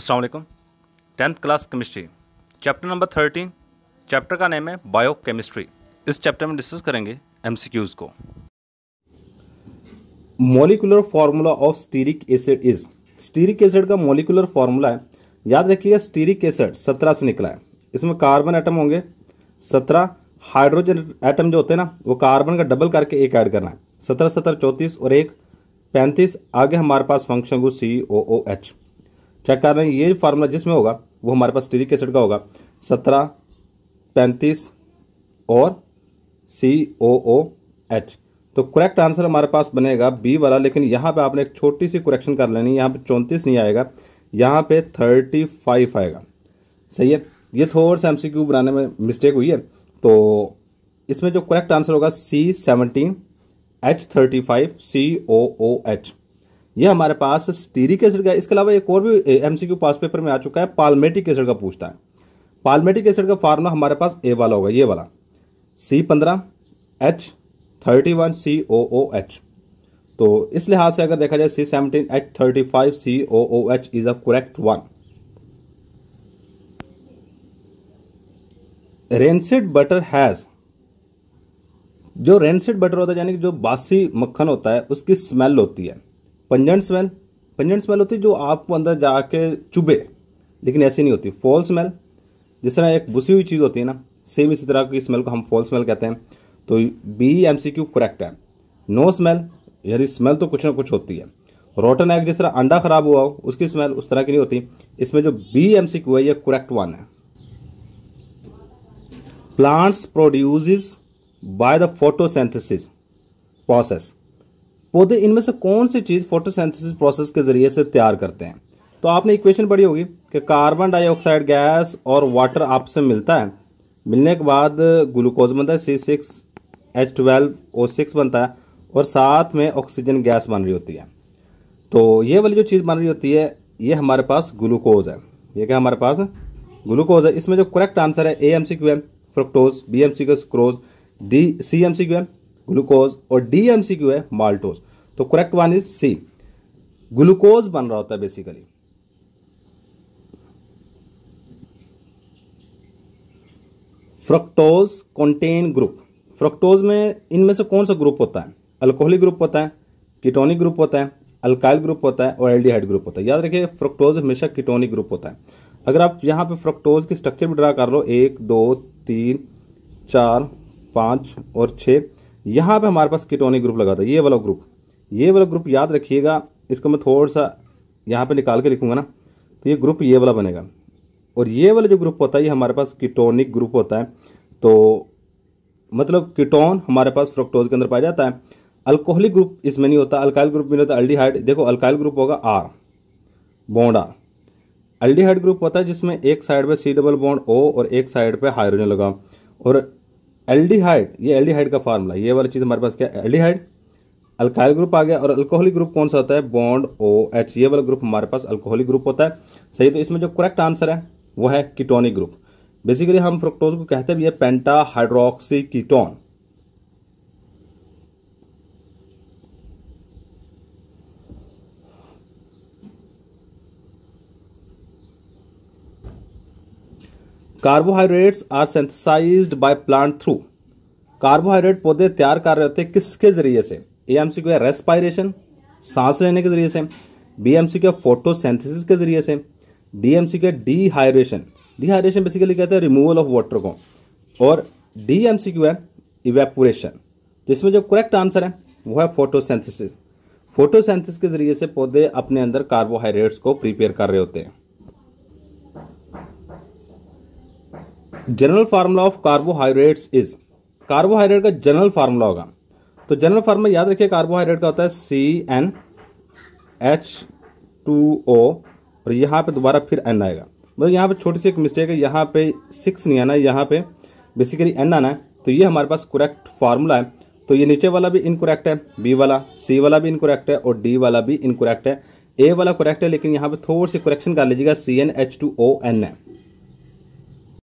असल tenth class chemistry chapter number thirteen chapter का name है बायो केमिस्ट्री इस चैप्टर में डिस्कस करेंगे एम को molecular formula of stearic acid is stearic acid का मोलिकुलर फार्मूला है याद रखिएगा स्टीरिक एसिड सत्रह से निकला है इसमें कार्बन एटम होंगे सत्रह हाइड्रोजन एटम जो होते हैं ना वो कार्बन का डबल करके एक ऐड करना है सत्रह सत्रह चौंतीस और एक पैंतीस आगे हमारे पास फंक्शन को सी ओ ओ एच चेक कर रहे हैं ये फार्मूला जिसमें होगा वो हमारे पास स्टीरिक एसिड का होगा सत्रह पैंतीस और सी ओ ओ एच तो करेक्ट आंसर हमारे पास बनेगा बी वाला लेकिन यहाँ पे आपने एक छोटी सी करेक्शन कर लेनी यहाँ पे चौंतीस नहीं आएगा यहाँ पे थर्टी फाइव आएगा सही है ये थोड़ा सा एमसीक्यू बनाने में मिस्टेक हुई है तो इसमें जो करेक्ट आंसर होगा C seventeen H thirty five C O O H ये हमारे पास स्टीरिक एसिड का इसके अलावा एक और भी एमसीक्यू पास पेपर में आ चुका है पालमेटिक एसिड का पूछता है पालमेटिक एसिड का फार्मूला हमारे पास ए वाला होगा ये वाला सी पंद्रह H thirty one C O O H तो इस लिहाज से अगर देखा जाए C seventeen H thirty five C O O H is a correct one rancid butter has जो रेंसिड बटर होता है यानी कि जो बासी मक्खन होता है उसकी स्मेल होती है पंजन स्मेल पंजन स्मेल होती है जो आपको अंदर जाके चुभे लेकिन ऐसी नहीं होती फॉल स्मेल जिस तरह एक बुसी हुई चीज़ होती है ना सेम इसी तरह की स्मेल को हम फॉल स्मेल कहते हैं तो B M C Q correct है नो स्मेल यदि स्मेल तो कुछ ना कुछ होती है रोटन एग जिस तरह अंडा खराब हुआ हो उसकी स्मेल उस तरह की नहीं होती इसमें जो बी एम सी क्यू है ये करेक्ट वन है plants produces by the photosynthesis process पौधे इनमें से कौन सी चीज़ फोटोसेंथेसिस प्रोसेस के जरिए से तैयार करते हैं तो आपने इक्वेशन पढ़ी होगी कि कार्बन डाइऑक्साइड गैस और वाटर आपसे मिलता है मिलने के बाद ग्लूकोज बनता है C six H twelve O six बनता है और साथ में ऑक्सीजन गैस बन रही होती है तो ये वाली जो चीज़ बन रही होती है ये हमारे पास ग्लूकोज है ये क्या हमारे पास ग्लूकोज है इसमें जो करेक्ट आंसर है A M C Q M fructose B M C Q sucrose D C M C Q M glucose और डी एम सी क्यू है माल्टोज तो correct one is C glucose बन रहा होता है basically fructose contain group fructose में इनमें से कौन सा ग्रुप होता है अल्कोहलिक ग्रुप होता है कीटोनिक ग्रुप होता है अल्काइल ग्रुप होता है और एल्डिहाइड ग्रुप होता है याद रखिए फ्रक्टोज हमेशा कीटोनिक ग्रुप होता है अगर आप यहाँ पे फ्रक्टोज की स्ट्रक्चर भी ड्रा कर लो एक दो तीन चार पाँच और छः यहाँ पे हमारे पास कीटोनिक ग्रुप लगा था ये वाला ग्रुप ये वाला ग्रुप याद रखिएगा इसको मैं थोड़ा सा यहाँ पे निकाल के लिखूंगा ना तो ये ग्रुप ये वाला बनेगा और ये वाला जो ग्रुप होता है ये हमारे पास कीटोनिक ग्रुप होता है तो मतलब कीटोन हमारे पास फ्रोक्टोज के अंदर पाया जाता है अल्कोहलिक ग्रुप इसमें नहीं होता अल्काइल ग्रुप भी नहीं होता है देखो alkyl group or aldehyde हाइड ग्रुप होता है जिसमें एक साइड पर सी डबल बोंड ओ और एक साइड पर हाइड्रोजन लगा और एल्डिहाइड ये एल्डिहाइड का फार्मूला ये वाला चीज़ हमारे पास क्या डी एल्डिहाइड अल्काइल ग्रुप आ गया और अल्कोहलिक ग्रुप कौन सा होता है बॉन्ड ओ एच ये वाला ग्रुप हमारे पास अल्कोहलिक ग्रुप होता है सही तो इसमें जो करेक्ट आंसर है वो है कीटोनिक ग्रुप बेसिकली हम फ्रुक्टोज को कहते हैं ये penta hydroxy ketone carbohydrates are synthesize by plant through carbohydrate पौधे तैयार कर रहे होते हैं किसके जरिए से ए एम सी है रेस्पायरेशन सांस लेने के जरिए से बी एम सी फोटोसेंथिस के जरिए से D M C dehydration dehydration basically कहते हैं रिमूवल ऑफ वाटर को और डी एम सी है इवेपोरेशन जिसमें जो करेक्ट आंसर है वो है फोटोसेंथिस फोटोसेंथिस के जरिए से पौधे अपने अंदर कार्बोहाइड्रेट्स को प्रिपेयर कर रहे होते हैं general formula of carbohydrates is carbohydrate का जनरल फार्मूला होगा तो जनरल फार्मूला याद रखिए कार्बोहाइड्रेट का होता है C N H two O और यहाँ पे दोबारा फिर एन आएगा मतलब यहाँ पे छोटी सी एक मिस्टेक है यहाँ पे सिक्स नहीं आना है यहाँ पे बेसिकली एन आना है तो ये हमारे पास करेक्ट फार्मूला है तो ये नीचे वाला भी इनकोरेक्ट है बी वाला सी वाला भी इनकोरेक्ट है और डी वाला भी इनकोरेक्ट है ए वाला करेक्ट है लेकिन यहाँ पे थोड़ी सी करेक्शन कर लीजिएगा C N H two O N है